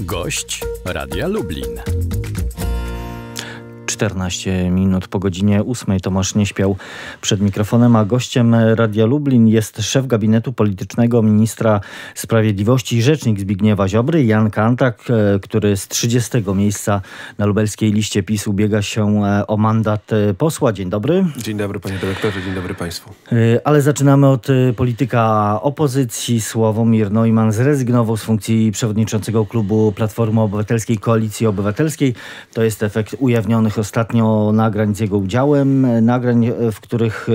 Gość Radia Lublin. 14 minut po godzinie 8. Tomasz nie śpiał przed mikrofonem, a gościem Radia Lublin jest szef gabinetu politycznego ministra sprawiedliwości i rzecznik Zbigniewa Ziobry, Jan Kantak, e, który z 30 miejsca na lubelskiej liście PiS ubiega się e, o mandat e, posła. Dzień dobry. Dzień dobry panie dyrektorze, dzień dobry państwu. Ale zaczynamy od polityka opozycji. Sławomir Neumann zrezygnował z funkcji przewodniczącego klubu Platformy Obywatelskiej Koalicji Obywatelskiej. To jest efekt ujawnionych ostatnich ostatnio nagrań z jego udziałem, nagrań, e, w których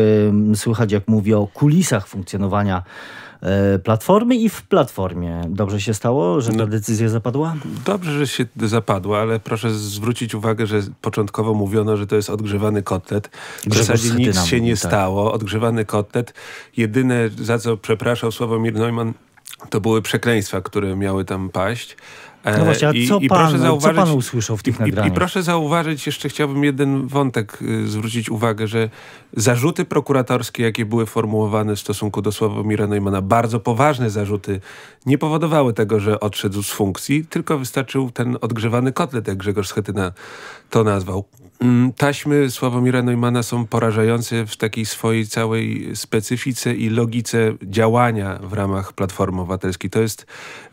e, słychać jak mówi o kulisach funkcjonowania e, Platformy i w Platformie. Dobrze się stało, że ta no, decyzja zapadła? Dobrze, że się zapadła, ale proszę zwrócić uwagę, że początkowo mówiono, że to jest odgrzewany kotlet. W zasadzie nic się nie tak. stało. Odgrzewany kotlet. Jedyne, za co przepraszał Sławomir Neumann, to były przekleństwa, które miały tam paść, E, no właśnie, a I, co, i zauważyć, co pan usłyszał w tych nagraniach? I, I, proszę zauważyć, jeszcze chciałbym jeden wątek y, zwrócić uwagę, że zarzuty prokuratorskie, jakie były formułowane w stosunku do Sławomira Neumana, bardzo poważne zarzuty, nie powodowały tego, że odszedł z funkcji, tylko wystarczył ten odgrzewany kotlet, jak Grzegorz Schetyna to nazwał. Mm, taśmy Sławomira Neumana są porażające w takiej swojej całej specyfice i logice działania w ramach Platformy Obywatelskiej. To jest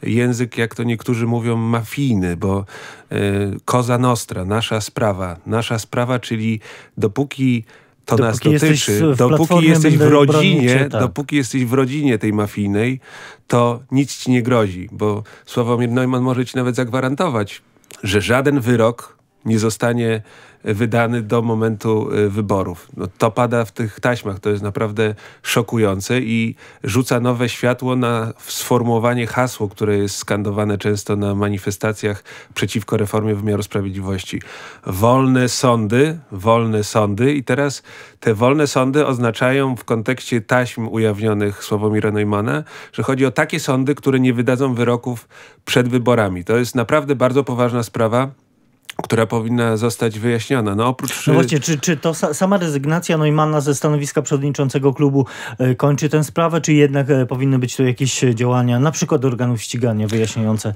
język, jak to niektórzy mówią, poziom mafijny, bo y, e, koza nostra, nasza sprawa, nasza sprawa, czyli dopóki to dopóki nas dotyczy, jesteś dopóki jesteś w rodzinie, tak. dopóki jesteś w rodzinie tej mafijnej, to nic ci nie grozi, bo Sławomir Neumann może ci nawet zagwarantować, że żaden wyrok nie zostanie wydany do momentu y, wyborów. No, to pada w tych taśmach, to jest naprawdę szokujące i rzuca nowe światło na sformułowanie hasło, które jest skandowane często na manifestacjach przeciwko reformie wymiaru sprawiedliwości. Wolne sądy, wolne sądy i teraz te wolne sądy oznaczają w kontekście taśm ujawnionych Sławomira Neumana, że chodzi o takie sądy, które nie wydadzą wyroków przed wyborami. To jest naprawdę bardzo poważna sprawa która powinna zostać wyjaśniona. No oprócz... No właśnie, czy, czy to sa sama rezygnacja Neumana ze stanowiska przewodniczącego klubu y, kończy tę sprawę, czy jednak y, powinny być tu jakieś e, działania, na przykład organów ścigania wyjaśniające?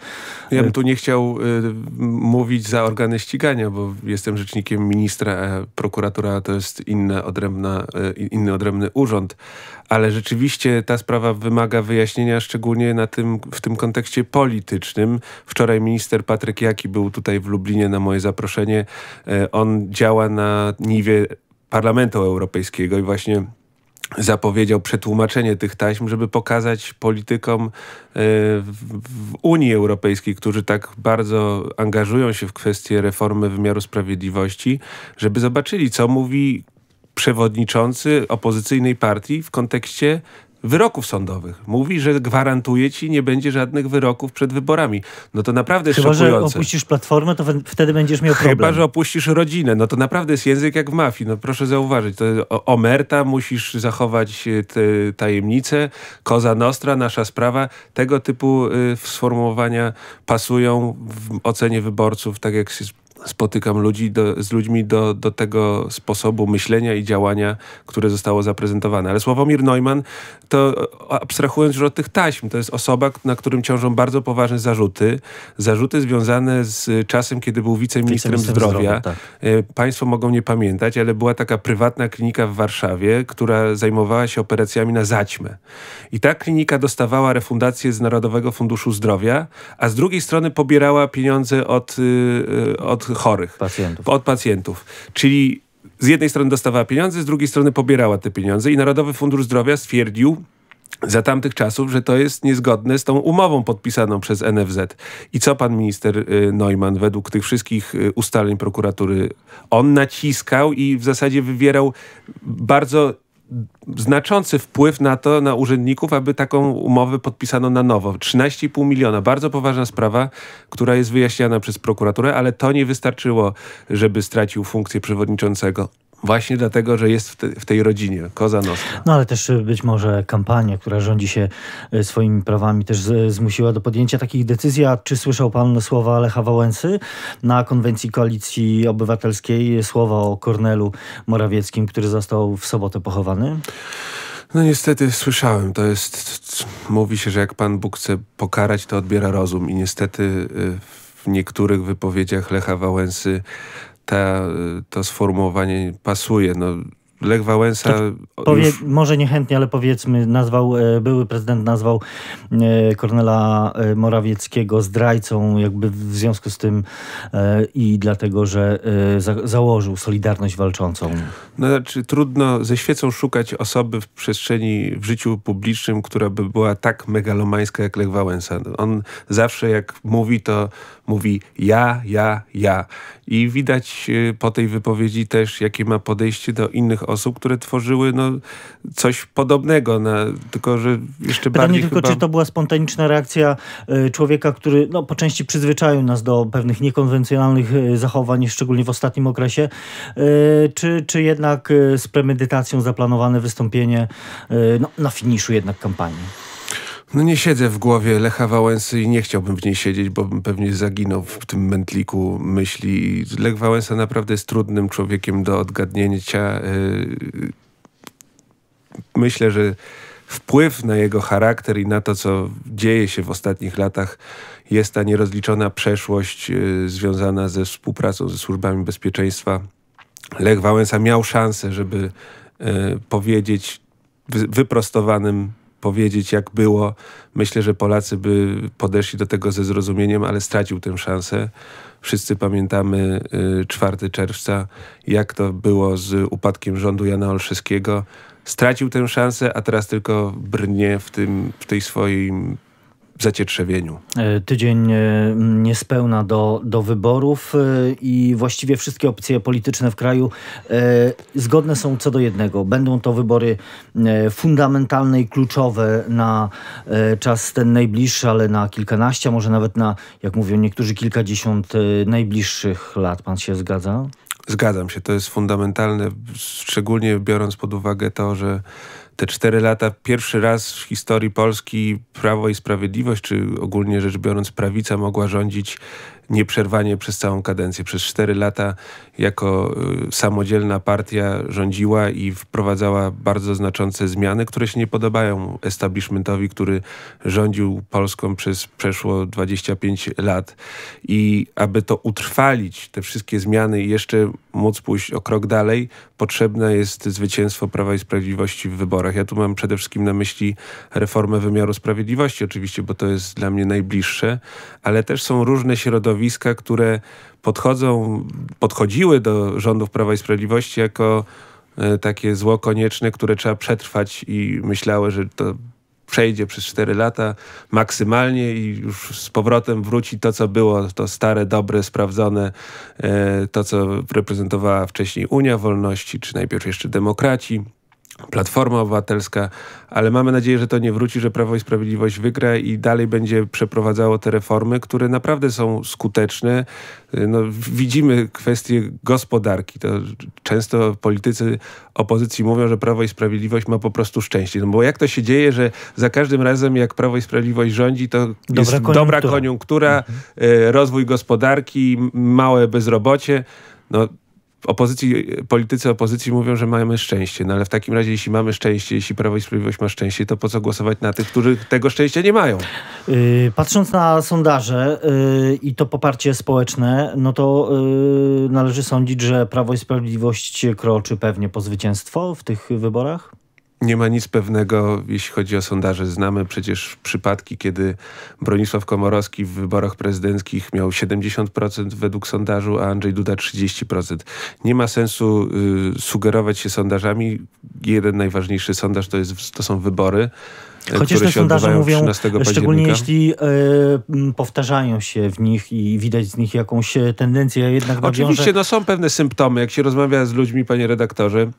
Ja bym tu nie chciał y, mówić za organy ścigania, bo jestem rzecznikiem ministra, a prokuratura to jest inna, odrębna, inny odrębny urząd, ale rzeczywiście ta sprawa wymaga wyjaśnienia, szczególnie na tym, w tym kontekście politycznym. Wczoraj minister Patryk Jaki był tutaj w Lublinie na moje zaproszenie. E, on działa na niwie Parlamentu Europejskiego i właśnie zapowiedział przetłumaczenie tych taśm, żeby pokazać politykom e, w Unii Europejskiej, którzy tak bardzo angażują się w kwestie reformy wymiaru sprawiedliwości, żeby zobaczyli, co mówi przewodniczący opozycyjnej partii w kontekście wyroków sądowych. Mówi, że gwarantuje ci, nie będzie żadnych wyroków przed wyborami. No to naprawdę Chyba, szokujące. Chyba, że opuścisz Platformę, to wtedy będziesz miał problem. Chyba, że opuścisz rodzinę. No to naprawdę jest język jak w mafii. No proszę zauważyć, to omerta, musisz zachować e, tajemnicę, koza nostra, nasza sprawa. Tego typu y, sformułowania pasują w ocenie wyborców, tak jak spotykam ludzi do, z ludźmi do, do tego sposobu myślenia i działania, które zostało zaprezentowane. Ale Sławomir Neumann, to abstrahując już od tych taśm, to jest osoba, na którym ciążą bardzo poważne zarzuty. Zarzuty związane z czasem, kiedy był wiceministrem zdrowia. zdrowia tak. E, państwo mogą nie pamiętać, ale była taka prywatna klinika w Warszawie, która zajmowała się operacjami na zaćmę. I ta klinika dostawała refundację z Narodowego Funduszu Zdrowia, a z drugiej strony pobierała pieniądze od, y, y, od chorych. Pacjentów. Od pacjentów. Czyli z jednej strony dostawała pieniądze, z drugiej strony pobierała te pieniądze i Narodowy Fundusz Zdrowia stwierdził, za tamtych czasów, że to jest niezgodne z tą umową podpisaną przez NFZ. I co pan minister y, Neumann według tych wszystkich y, ustaleń prokuratury? On naciskał i w zasadzie wywierał bardzo znaczący wpływ na to, na urzędników, aby taką umowę podpisano na nowo. 13,5 miliona. Bardzo poważna sprawa, która jest wyjaśniana przez prokuraturę, ale to nie wystarczyło, żeby stracił funkcję przewodniczącego właśnie dlatego, że jest w, te, w tej rodzinie, Koza No ale też y, być może kampania, która rządzi się y, swoimi prawami też z, y, zmusiła do podjęcia takich decyzji. A czy słyszał pan słowa Lecha Wałęsy na konwencji Koalicji Obywatelskiej? Słowa o Kornelu Morawieckim, który został w sobotę pochowany? No niestety słyszałem, to jest, mówi się, że jak Pan Bóg chce pokarać, to odbiera rozum i niestety w niektórych wypowiedziach Lecha Wałęsy ta, to sformułowanie pasuje. No, Lech Wałęsa... Powie, już... Może niechętnie, ale powiedzmy, nazwał, e, były prezydent nazwał e, Kornela e, Morawieckiego zdrajcą jakby w związku z tym i dlatego, że za, założył Solidarność Walczącą. No, znaczy, trudno ze świecą szukać osoby w przestrzeni, w życiu publicznym, która by była tak megalomańska jak Lech Wałęsa. On zawsze jak mówi, to mówi ja, ja, ja. I widać y, po tej wypowiedzi też, jakie ma podejście do innych osób, które tworzyły no, coś podobnego, na, tylko że jeszcze Pytanie bardziej. tylko, chyba... czy to była spontaniczna reakcja y, człowieka, który no, po części przyzwyczaił nas do pewnych niekonwencjonalnych y, zachowań, szczególnie w ostatnim okresie, czy, czy jednak z premedytacją zaplanowane wystąpienie no, na finiszu jednak kampanii? No nie siedzę w głowie Lecha Wałęsy i nie chciałbym w niej siedzieć, bo bym pewnie zaginął w tym mętliku myśli. Lech Wałęsa naprawdę jest trudnym człowiekiem do odgadnięcia. Yy, myślę, że wpływ na jego charakter i na to, co dzieje się w ostatnich latach, jest ta nierozliczona przeszłość yy, związana ze współpracą ze służbami bezpieczeństwa. Lech Wałęsa miał szansę, żeby yy, powiedzieć wyprostowanym powiedzieć, jak było. Myślę, że Polacy by podeszli do tego ze zrozumieniem, ale stracił tę szansę. Wszyscy pamiętamy 4 y, czerwca, jak to było z upadkiem rządu Jana Olszewskiego. Stracił tę szansę, a teraz tylko brnie w, tym, w tej swoim zacietrzewieniu. E, tydzień e, niespełna do, do wyborów e, i właściwie wszystkie opcje polityczne w kraju zgodne są co do jednego. Będą to wybory fundamentalne i kluczowe na czas ten najbliższy, ale na kilkanaście, może nawet na, jak mówią niektórzy, kilkadziesiąt najbliższych lat. Pan się zgadza? Zgadzam się, to jest fundamentalne, szczególnie biorąc pod uwagę to, że te cztery lata pierwszy raz w historii Polski Prawo i Sprawiedliwość, czy ogólnie rzecz biorąc prawica mogła rządzić nieprzerwanie przez całą kadencję. Przez cztery lata jako y, samodzielna partia rządziła i wprowadzała bardzo znaczące zmiany, które się nie podobają establishmentowi, który rządził Polską przez przeszło 25 lat. I aby to utrwalić, te wszystkie zmiany i jeszcze móc pójść o krok dalej, potrzebne jest zwycięstwo Prawa i Sprawiedliwości w wyborach. Ja tu mam przede wszystkim na myśli reformę wymiaru sprawiedliwości oczywiście, bo to jest dla mnie najbliższe, ale też są różne środowiska, środowiska, które podchodzą, podchodziły do rządów Prawa i Sprawiedliwości jako e, takie zło konieczne, które trzeba przetrwać i myślały, że to przejdzie przez 4 lata maksymalnie i już z powrotem wróci to, co było, to stare, dobre, sprawdzone, e, to, co reprezentowała wcześniej Unia Wolności, czy najpierw jeszcze demokraci Platforma Obywatelska, ale mamy nadzieję, że to nie wróci, że Prawo i Sprawiedliwość wygra i dalej będzie przeprowadzało te reformy, które naprawdę są skuteczne. Y, no, widzimy kwestie gospodarki. To często politycy opozycji mówią, że Prawo i Sprawiedliwość ma po prostu szczęście. No, bo jak to się dzieje, że za każdym razem jak Prawo i Sprawiedliwość rządzi, to dobra jest koniunktura. dobra koniunktura, mhm. Y, rozwój gospodarki, małe bezrobocie. No, opozycji, politycy opozycji mówią, że mamy szczęście, no ale w takim razie jeśli mamy szczęście, jeśli Prawo i Sprawiedliwość ma szczęście, to po co głosować na tych, którzy tego szczęścia nie mają? Yy, patrząc na sondaże yy, i to poparcie społeczne, no to yy, należy sądzić, że Prawo i Sprawiedliwość kroczy pewnie po zwycięstwo w tych wyborach? nie ma nic pewnego, jeśli chodzi o sondaże. Znamy przecież przypadki, kiedy Bronisław Komorowski w wyborach prezydenckich miał 70% według sondażu, a Andrzej Duda 30%. Nie ma sensu y, sugerować się sondażami. Jeden najważniejszy sondaż to, jest, to są wybory. Y, Chociaż te sondaże mówią, szczególnie jeśli y, powtarzają się w nich i widać z nich jakąś e, tendencję, jednak Oczywiście, nawiążę... no są pewne symptomy. Jak się rozmawia z ludźmi, panie redaktorze,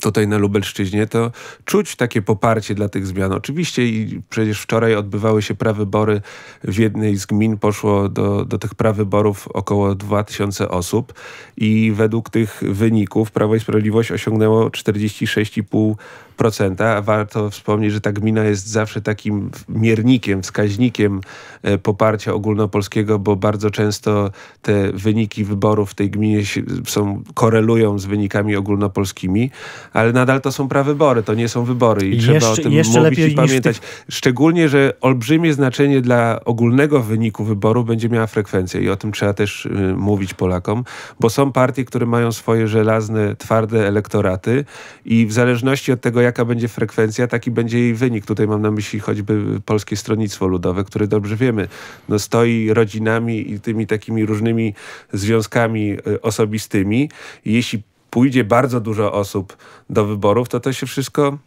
tutaj na Lubelszczyźnie, to czuć takie poparcie dla tych zmian. Oczywiście i przecież wczoraj odbywały się prawybory w jednej z gmin, poszło do, do tych prawyborów około 2000 osób i według tych wyników Prawo i Sprawiedliwość osiągnęło 46,5%. Warto wspomnieć, że ta gmina jest zawsze takim miernikiem, wskaźnikiem e, poparcia ogólnopolskiego, bo bardzo często te wyniki wyborów w tej gminie są, korelują z wynikami ogólnopolskimi ale nadal to są prawybory, to nie są wybory i trzeba o tym jeszcze mówić i pamiętać. Tych... Szczególnie, że olbrzymie znaczenie dla ogólnego wyniku wyboru będzie miała frekwencja i o tym trzeba też y, mówić Polakom, bo są partie, które mają swoje żelazne, twarde elektoraty i w zależności od tego, jaka będzie frekwencja, taki będzie jej wynik. Tutaj mam na myśli choćby Polskie Stronnictwo Ludowe, które dobrze wiemy, no stoi rodzinami i tymi takimi różnymi związkami y, osobistymi. Jeśli pójdzie bardzo dużo osób do wyborów, to to się wszystko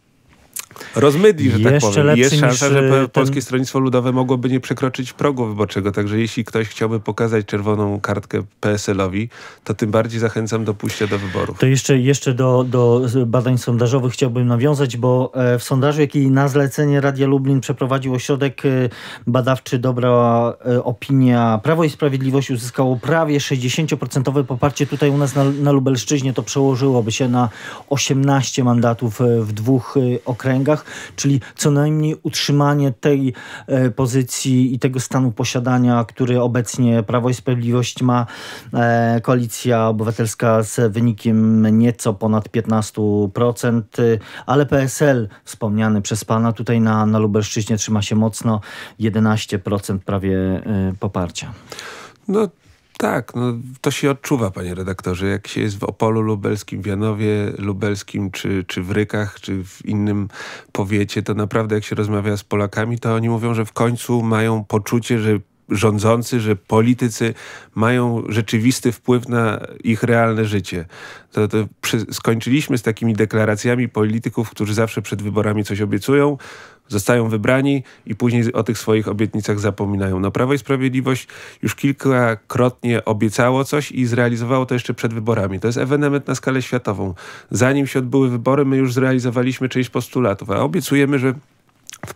rozmydli, że tak powiem. Jest szansa, że y, ten... Polskie Stronnictwo Ludowe mogłoby nie przekroczyć progu wyborczego, także jeśli ktoś chciałby pokazać czerwoną kartkę PSL-owi, to tym bardziej zachęcam do pójścia do wyborów. To jeszcze, jeszcze do, do badań sondażowych chciałbym nawiązać, bo e, w sondażu, jaki na zlecenie Radia Lublin przeprowadził ośrodek e, badawczy Dobra e, Opinia Prawo i Sprawiedliwość uzyskało prawie 60% poparcie tutaj u nas na, na Lubelszczyźnie, to przełożyłoby się na 18 mandatów w dwóch okręgach księgach, czyli co najmniej utrzymanie tej e, pozycji i tego stanu posiadania, który obecnie Prawo i Sprawiedliwość ma. E, koalicja Obywatelska z wynikiem nieco ponad 15%, y, ale PSL wspomniany przez pana tutaj na, na Lubelszczyźnie trzyma się mocno 11% prawie e, poparcia. No tak, no, to się odczuwa, panie redaktorze. Jak się jest w Opolu lubelskim, w Janowie lubelskim, czy, czy w Rykach, czy w innym powiecie, to naprawdę jak się rozmawia z Polakami, to oni mówią, że w końcu mają poczucie, że rządzący, że politycy mają rzeczywisty wpływ na ich realne życie. To, to przy, skończyliśmy z takimi deklaracjami polityków, którzy zawsze przed wyborami coś obiecują, zostają wybrani i później o tych swoich obietnicach zapominają. No Prawo i Sprawiedliwość już kilkakrotnie obiecało coś i zrealizowało to jeszcze przed wyborami. To jest ewenement na skalę światową. Zanim się odbyły wybory, my już zrealizowaliśmy część postulatów, a obiecujemy, że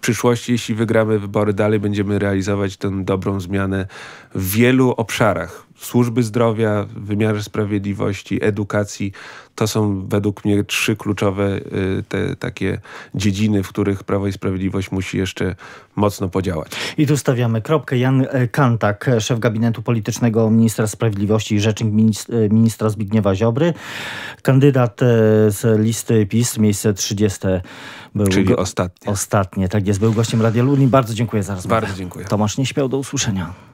przyszłości, jeśli wygramy wybory dalej, będziemy realizować tę dobrą zmianę w wielu obszarach służby zdrowia, wymiarze sprawiedliwości, edukacji. To są według mnie trzy kluczowe y, te takie dziedziny, w których Prawo i Sprawiedliwość musi jeszcze mocno podziałać. I tu stawiamy kropkę. Jan Kantak, szef gabinetu politycznego ministra sprawiedliwości i rzecznik y, ministra Zbigniewa Ziobry. Kandydat y, z listy PiS, miejsce 30 był Czyli ostatnie. Ostatnie, tak jest. Był gościem Radia Luni. Bardzo dziękuję za rozmowę. Bardzo dziękuję. Tomasz nie śmiał do usłyszenia.